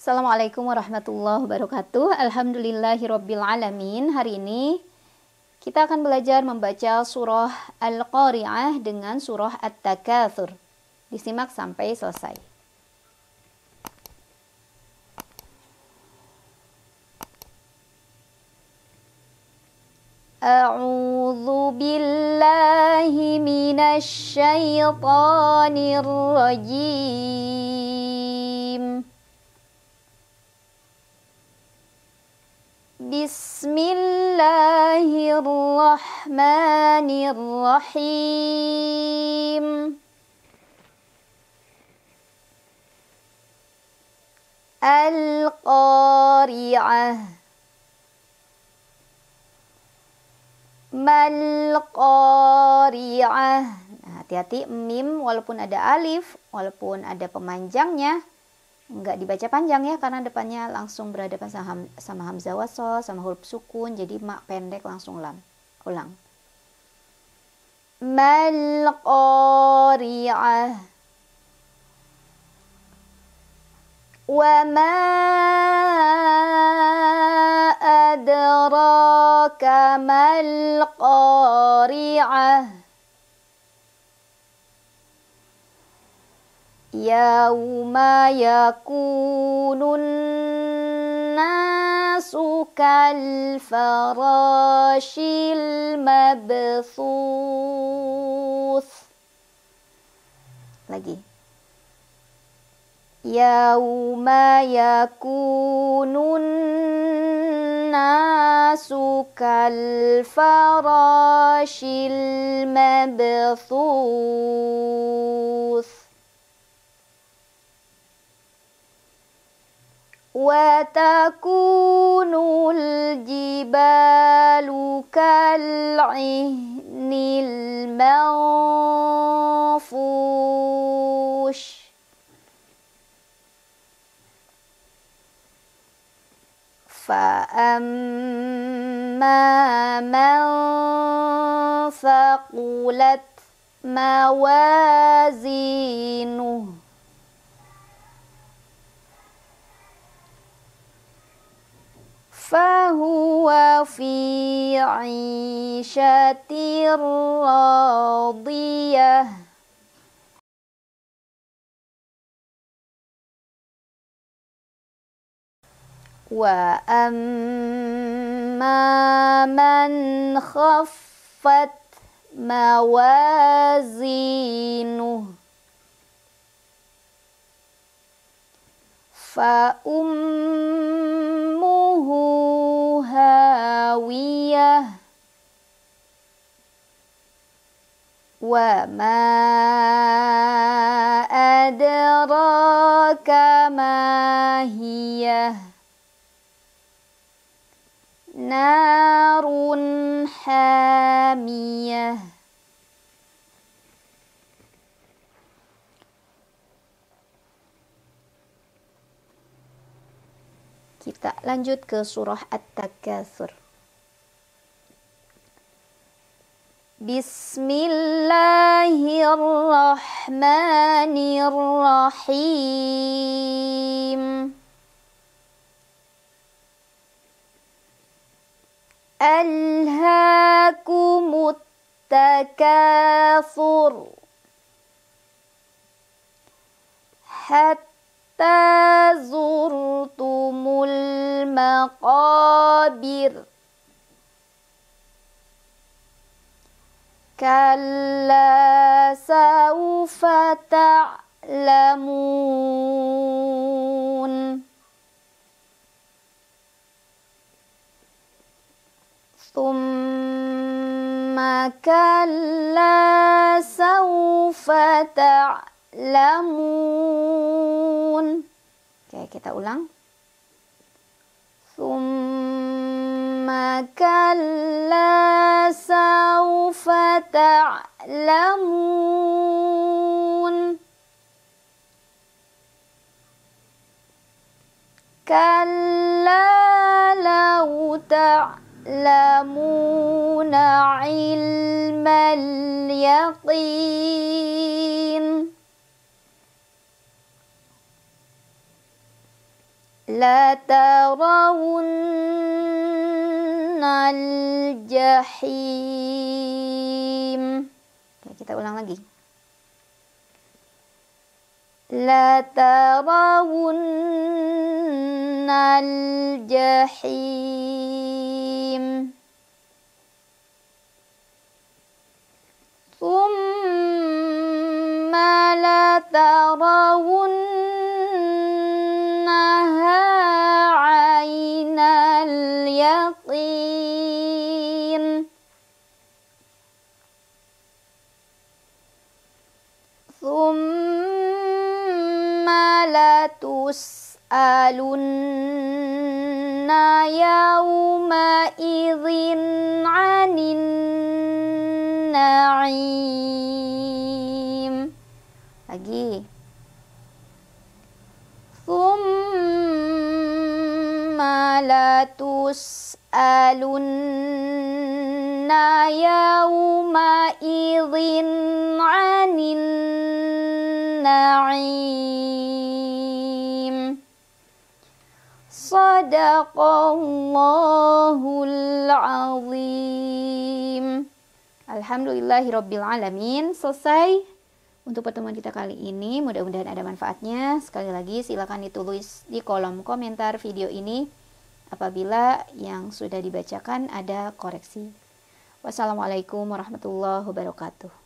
Assalamualaikum warahmatullahi wabarakatuh. Alhamdulillahirobbilalamin. Hari ini kita akan belajar membaca surah Al-Qari'ah dengan surah at takathur Disimak sampai selesai. A'udzu billahi minasy rajim. Bismillahirrahmanirrahim. Al-Qari'ah Mal-Qari'ah Hati-hati nah, mim walaupun ada alif Walaupun ada pemanjangnya nggak dibaca panjang ya karena depannya langsung berhadapan sama, ham, sama hamzah wasol sama huruf sukun jadi mak pendek langsung lam ulang mal wa ma adraka mal يوم يكون الناس كالفراش المبثوث لقي يوم يكون الناس كالفراش المبثوث وتكون الجبال كالعهن المنفوش فأما من ثقلت موازينه فهو في عيشة راضية وأما من خفت موازينه فأمه هاوية وما أدراك ما هي نار حاميه Kita lanjut ke surah At-Takatsur. Bismillahirrahmanirrahim. Alhaakumut takasur Hatta zu المقابر كلا سوف تعلمون ثم كلا سوف تعلمون Oke, kita ulang. ثم كلا سوف تعلمون كلا لو تعلمون علم اليقين لترون الجحيم Oke, kita ulang lagi لترون الجحيم ثم لترون الرحيم ثم لتسألن يومئذ عن النعيم lagi la tus'alunna yawma idhin anin na'im Sadaqallahul azim Alhamdulillahirrabbilalamin Selesai untuk pertemuan kita kali ini mudah-mudahan ada manfaatnya. Sekali lagi silakan ditulis di kolom komentar video ini apabila yang sudah dibacakan ada koreksi. Wassalamualaikum warahmatullahi wabarakatuh.